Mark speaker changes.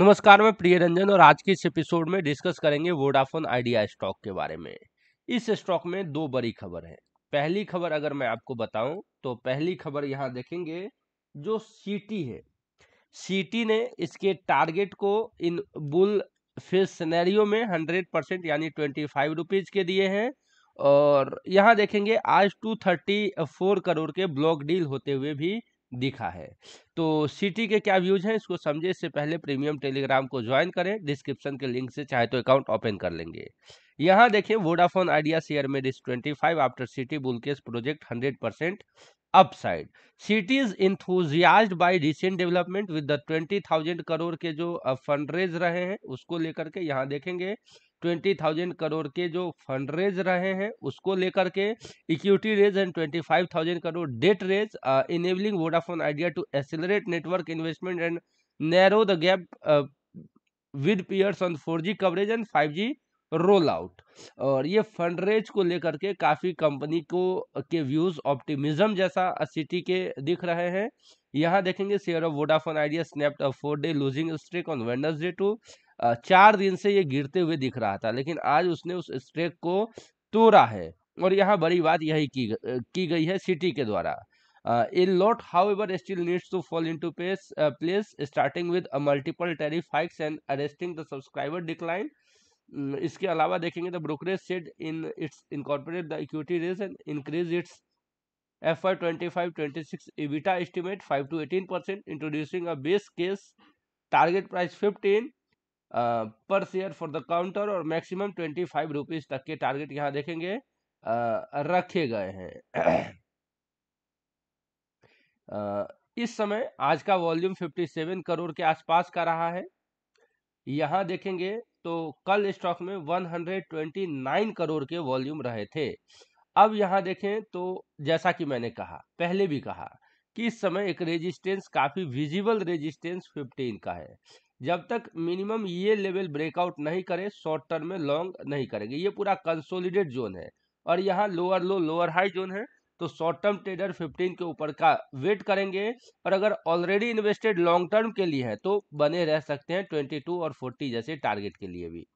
Speaker 1: नमस्कार मैं प्रिय रंजन और आज के इस एपिसोड में डिस्कस करेंगे वोडाफोन आइडिया स्टॉक के बारे में इस स्टॉक में दो बड़ी खबर है पहली खबर अगर मैं आपको बताऊं तो पहली खबर यहां देखेंगे जो सीटी है सीटी ने इसके टारगेट को इन बुल फेस सिनेरियो में हंड्रेड परसेंट यानी ट्वेंटी फाइव रुपीज के दिए हैं और यहाँ देखेंगे आज टू थर्टी फोर करोड़ के ब्लॉक डील होते हुए भी दिखा है तो सिटी के क्या व्यूज हैं इसको समझे इससे पहले प्रीमियम टेलीग्राम को ज्वाइन करें डिस्क्रिप्शन के लिंक से चाहे तो अकाउंट ओपन कर लेंगे यहाँ देखिए वोडाफोन आइडिया शेयर में this twenty five after Citi bull case project hundred percent upside Citi is enthused by recent development with the twenty thousand crore के जो फंड रेज रहे हैं उसको लेकर के यहाँ देखेंगे ट्वेंटी थाउजेंड करोड़ के जो फंड रेज रहे हैं उसको लेकर के equity raise and twenty five thousand crore debt raise enabling Vodafone Idea to accelerate network investment and narrow the gap with peers on four G coverage and five G roll out और ये fund raise को लेकर के काफ़ी company को के views optimism जैसा city के दिख रहे हैं यहाँ देखेंगे share of Vodafone Idea snapped a four day losing streak on Wednesday to चार दिन से ये गिरते हुए दिख रहा था लेकिन आज उसने उस स्ट्रेक को तोड़ा है और यहाँ बड़ी बात यही की की गई है सिटी के द्वारा in lot however still needs to fall into place place starting with multiple tariff hikes and arresting the subscriber decline इसके अलावा देखेंगे the brokerage said in its incorporate the equity raise and increase its F I twenty five twenty six EBITDA estimate five to eighteen percent introducing a base case target price fifteen per share for the counter और maximum twenty five rupees तक के target यहाँ देखेंगे रखे गए हैं इस समय आज का वॉल्यूम फिफ्टी सेवन करोड़ के आसपास का रहा है यहाँ देखेंगे तो कल स्टॉक में one hundred twenty nine crore के वॉल्यूम रहे थे अब यहाँ देखें तो जैसा कि मैंने कहा पहले भी कहा कि इस समय एक रेजिस्टेंस काफ़ी विजिबल रेजिस्टेंस 15 का है जब तक मिनिमम ये लेवल ब्रेकआउट नहीं करे शॉर्ट टर्म में लॉन्ग नहीं करेंगे ये पूरा कंसोलिडेट जोन है और यहाँ lower low lower high zone है तो शॉर्ट टर्म ट्रेडर 15 के ऊपर का वेट करेंगे और अगर ऑलरेडी इन्वेस्टेड लॉन्ग टर्म के लिए है तो बने रह सकते हैं 22 और 40 जैसे टारगेट के लिए भी